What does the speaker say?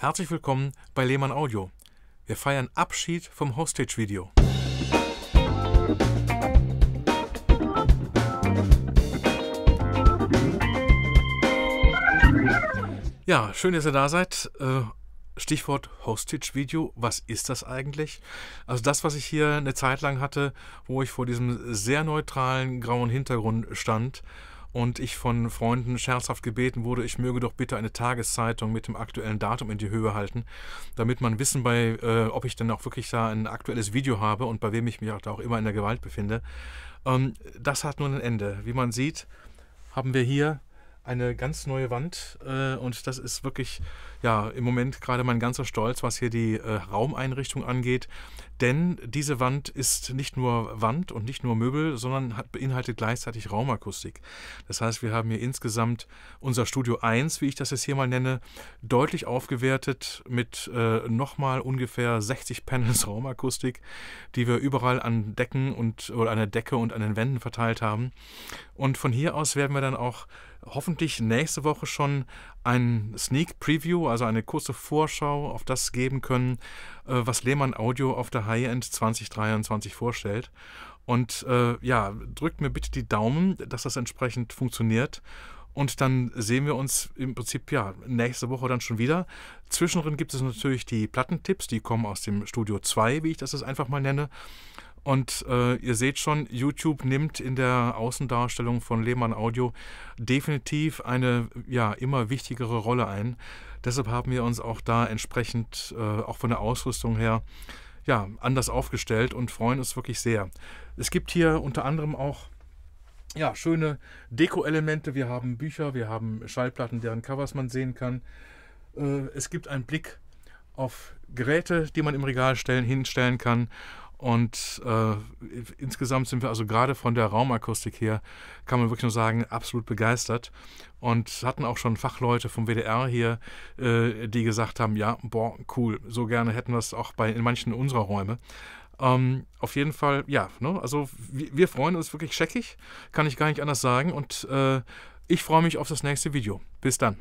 Herzlich willkommen bei Lehmann Audio. Wir feiern Abschied vom Hostage-Video. Ja, schön, dass ihr da seid. Äh, Stichwort Hostage-Video, was ist das eigentlich? Also das, was ich hier eine Zeit lang hatte, wo ich vor diesem sehr neutralen grauen Hintergrund stand und ich von Freunden scherzhaft gebeten wurde, ich möge doch bitte eine Tageszeitung mit dem aktuellen Datum in die Höhe halten, damit man wissen bei, äh, ob ich denn auch wirklich da ein aktuelles Video habe und bei wem ich mich auch da auch immer in der Gewalt befinde. Ähm, das hat nun ein Ende. Wie man sieht, haben wir hier eine ganz neue Wand äh, und das ist wirklich ja im Moment gerade mein ganzer Stolz, was hier die äh, Raumeinrichtung angeht. Denn diese Wand ist nicht nur Wand und nicht nur Möbel, sondern hat, beinhaltet gleichzeitig Raumakustik. Das heißt, wir haben hier insgesamt unser Studio 1, wie ich das jetzt hier mal nenne, deutlich aufgewertet mit äh, nochmal ungefähr 60 Panels Raumakustik, die wir überall an Decken und oder an der Decke und an den Wänden verteilt haben. Und von hier aus werden wir dann auch hoffentlich nächste Woche schon ein Sneak Preview, also eine kurze Vorschau auf das geben können, äh, was Lehmann Audio auf der High-End 2023 vorstellt. Und äh, ja, drückt mir bitte die Daumen, dass das entsprechend funktioniert. Und dann sehen wir uns im Prinzip ja nächste Woche dann schon wieder. Zwischendrin gibt es natürlich die Plattentipps, die kommen aus dem Studio 2, wie ich das jetzt einfach mal nenne. Und äh, ihr seht schon, YouTube nimmt in der Außendarstellung von Lehmann Audio definitiv eine ja, immer wichtigere Rolle ein. Deshalb haben wir uns auch da entsprechend, äh, auch von der Ausrüstung her, ja, anders aufgestellt und freuen uns wirklich sehr. Es gibt hier unter anderem auch ja, schöne Deko-Elemente. Wir haben Bücher, wir haben Schallplatten, deren Covers man sehen kann. Äh, es gibt einen Blick auf Geräte, die man im Regal stellen, hinstellen kann. Und äh, insgesamt sind wir also gerade von der Raumakustik her, kann man wirklich nur sagen, absolut begeistert. Und hatten auch schon Fachleute vom WDR hier, äh, die gesagt haben, ja, boah, cool, so gerne hätten wir es auch bei, in manchen unserer Räume. Ähm, auf jeden Fall, ja, ne? also wir, wir, freuen uns wirklich scheckig, kann ich gar nicht anders sagen. Und äh, ich freue mich auf das nächste Video. Bis dann.